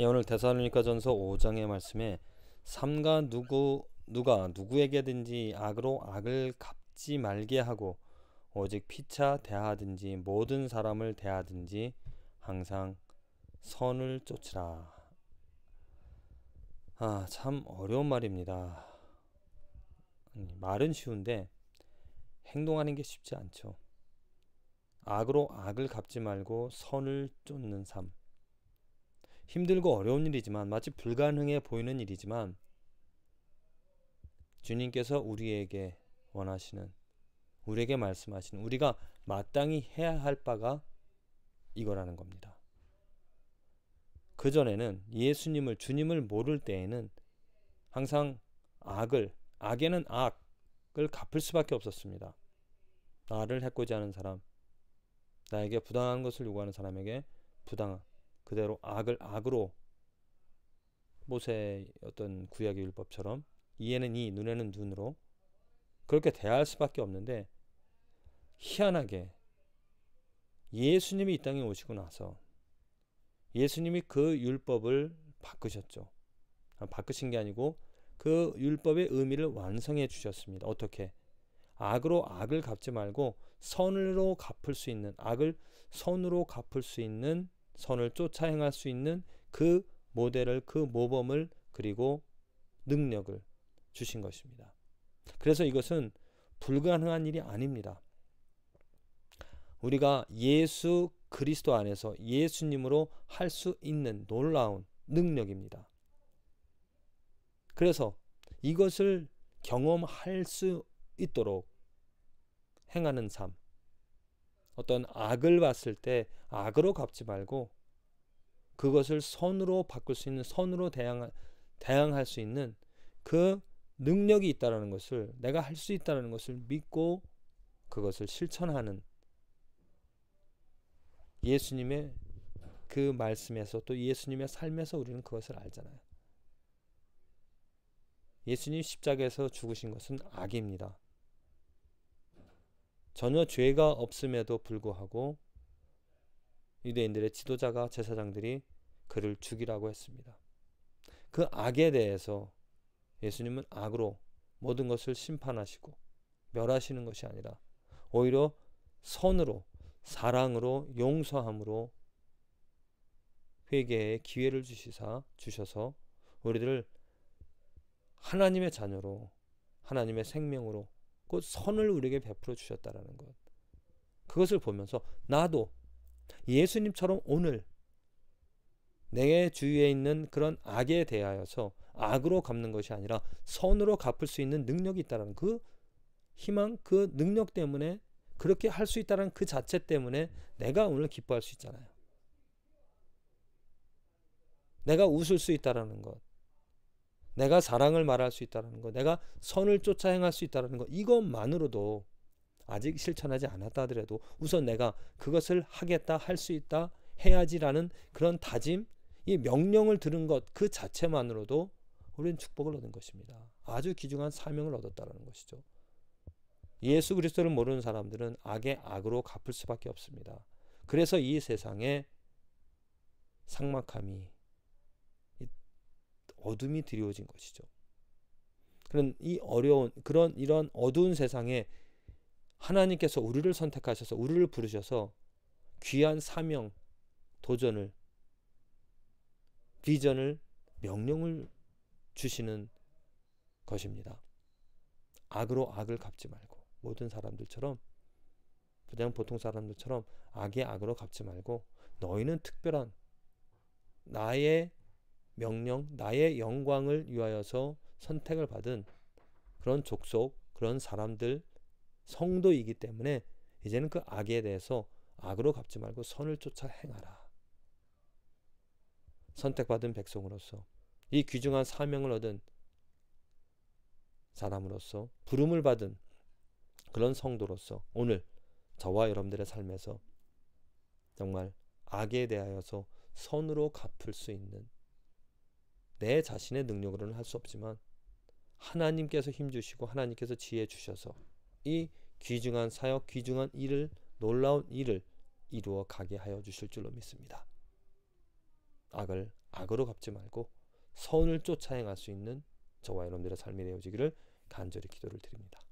예, 오늘 대사로니가전서 5장의 말씀에 삼가 누구 누가 누구에게든지 악으로 악을 갚지 말게 하고 오직 피차 대하든지 모든 사람을 대하든지 항상 선을 쫓으라. 아, 참 어려운 말입니다. 음, 말은 쉬운데 행동하는 게 쉽지 않죠. 악으로 악을 갚지 말고 선을 쫓는 삶. 힘들고 어려운 일이지만 마치 불가능해 보이는 일이지만 주님께서 우리에게 원하시는 우리에게 말씀하시는 우리가 마땅히 해야 할 바가 이거라는 겁니다. 그 전에는 예수님을 주님을 모를 때에는 항상 악을 악에는 악을 갚을 수밖에 없었습니다. 나를 해코지 하는 사람, 나에게 부당한 것을 요구하는 사람에게 부당한 그대로 악을 악으로 모세의 어떤 구약의 율법처럼 이에는 이 눈에는 눈으로 그렇게 대할 수밖에 없는데 희한하게 예수님이 이 땅에 오시고 나서 예수님이 그 율법을 바꾸셨죠. 아, 바꾸신 게 아니고 그 율법의 의미를 완성해 주셨습니다. 어떻게? 악으로 악을 갚지 말고 선으로 갚을 수 있는 악을 선으로 갚을 수 있는 선을 쫓아 행할 수 있는 그 모델을 그 모범을 그리고 능력을 주신 것입니다. 그래서 이것은 불가능한 일이 아닙니다. 우리가 예수 그리스도 안에서 예수님으로 할 수 있는 놀라운 능력입니다. 그래서 이것을 경험할 수 있도록 행하는 삶, 어떤 악을 봤을 때 악으로 갚지 말고 그것을 선으로 바꿀 수 있는 선으로 대항 대항할 수 있는 그 능력이 있다라는 것을 내가 할 수 있다라는 것을 믿고 그것을 실천하는 예수님의 그 말씀에서 또 예수님의 삶에서 우리는 그것을 알잖아요. 예수님 십자가에서 죽으신 것은 악입니다. 전혀 죄가 없음에도 불구하고 유대인들의 지도자가 제사장들이 그를 죽이라고 했습니다. 그 악에 대해서 예수님은 악으로 모든 것을 심판하시고 멸하시는 것이 아니라 오히려 선으로 사랑으로 용서함으로 회개의 기회를 주시사 주셔서 우리들을 하나님의 자녀로 하나님의 생명으로 그 선을 우리에게 베풀어 주셨다라는 것. 그것을 보면서 나도 예수님처럼 오늘 내 주위에 있는 그런 악에 대하여서 악으로 갚는 것이 아니라 선으로 갚을 수 있는 능력이 있다라는 그 희망, 그 능력 때문에 그렇게 할 수 있다는 그 자체 때문에 내가 오늘 기뻐할 수 있잖아요. 내가 웃을 수 있다라는 것. 내가 사랑을 말할 수 있다는 라 거, 내가 선을 쫓아 행할 수 있다는 라 거, 이것만으로도 아직 실천하지 않았다 하더라도 우선 내가 그것을 하겠다, 할 수 있다, 해야지라는 그런 다짐, 이 명령을 들은 것 그 자체만으로도 우리는 축복을 얻은 것입니다. 아주 귀중한 사명을 얻었다는 것이죠. 예수 그리스도를 모르는 사람들은 악의 악으로 갚을 수밖에 없습니다. 그래서 이 세상에 상막함이 어둠이 드리워진 것이죠. 그런 이 어려운 그런 이런 어두운 세상에 하나님께서 우리를 선택하셔서 우리를 부르셔서 귀한 사명, 도전을 비전을 명령을 주시는 것입니다. 악으로 악을 갚지 말고 모든 사람들처럼 그냥 보통 사람들처럼 악의 악으로 갚지 말고 너희는 특별한 나의 명령, 나의 영광을 위하여서 선택을 받은 그런 족속, 그런 사람들, 성도이기 때문에 이제는 그 악에 대해서 악으로 갚지 말고 선을 쫓아 행하라. 선택받은 백성으로서 이 귀중한 사명을 얻은 사람으로서 부름을 받은 그런 성도로서 오늘 저와 여러분들의 삶에서 정말 악에 대하여서 선으로 갚을 수 있는 내 자신의 능력으로는 할 수 없지만 하나님께서 힘주시고 하나님께서 지혜 주셔서 이 귀중한 사역, 귀중한 일을 놀라운 일을 이루어 가게 하여 주실 줄로 믿습니다. 악을 악으로 갚지 말고 선을 쫓아 행할 수 있는 저와 여러분들의 삶이 되어지기를 간절히 기도를 드립니다.